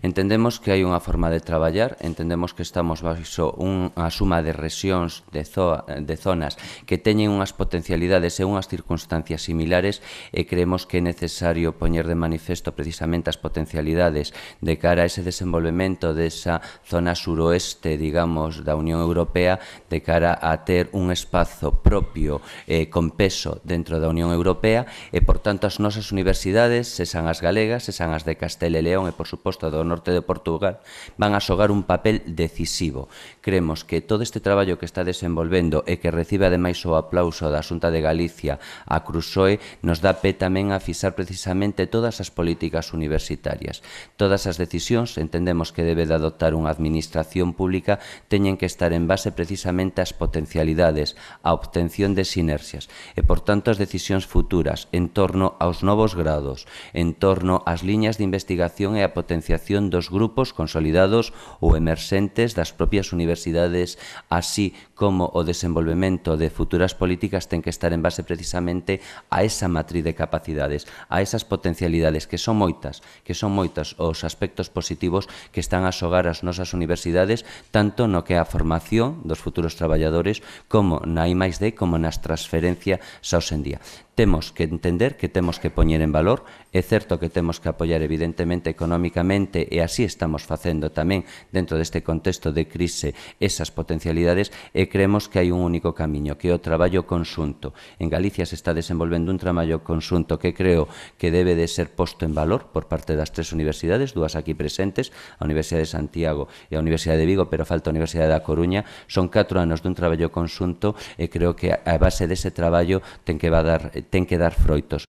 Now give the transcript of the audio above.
Entendemos que hai unha forma de traballar, entendemos que estamos baixo unha suma de rexións de, zo de zonas que teñen unhas potencialidades e unhas circunstancias similares e creemos que é necesario poñer de manifesto precisamente as potencialidades de cara a ese desenvolvemento desa zona suroeste, digamos, da Unión Europea de cara a ter un espazo propio eh, con peso dentro da Unión Europea e, por tanto, as nosas universidades, se san as galegas, se san as de Castela e León e, por suposto, do do norte de Portugal, van a xogar un papel decisivo. Cremos que todo este traballo que está desenvolvendo e que recibe ademais o aplauso da Xunta de Galicia a Cruzoe nos dá pé tamén a fixar precisamente todas as políticas universitarias. Todas as decisións entendemos que debe de adoptar unha administración pública teñen que estar en base precisamente ás potencialidades, á obtención de sinerxias e, por tanto, as decisións futuras en torno aos novos grados, en torno ás liñas de investigación e a potenciación xestión dos grupos consolidados ou emerxentes das propias universidades, así como o desenvolvemento de futuras políticas ten que estar en base precisamente a esa matriz de capacidades, a esas potencialidades que son moitas, que son moitas os aspectos positivos que están a xogar as nosas universidades, tanto no que a formación dos futuros traballadores como na I+D como nas transferencias xa hoxendía temos que entender que temos que poñer en valor, é certo que temos que apoiar evidentemente económicamente e así estamos facendo tamén dentro deste contexto de crise esas potencialidades e creemos que hai un único camiño, que é o traballo consunto. En Galicia se está desenvolvendo un traballo consunto que creo que debe de ser posto en valor por parte das tres universidades, dúas aquí presentes, a Universidade de Santiago e a Universidade de Vigo, pero falta a Universidade da Coruña, son catro anos dun traballo consunto e creo que a base dese traballo ten que va dar eh, ten que dar froitos.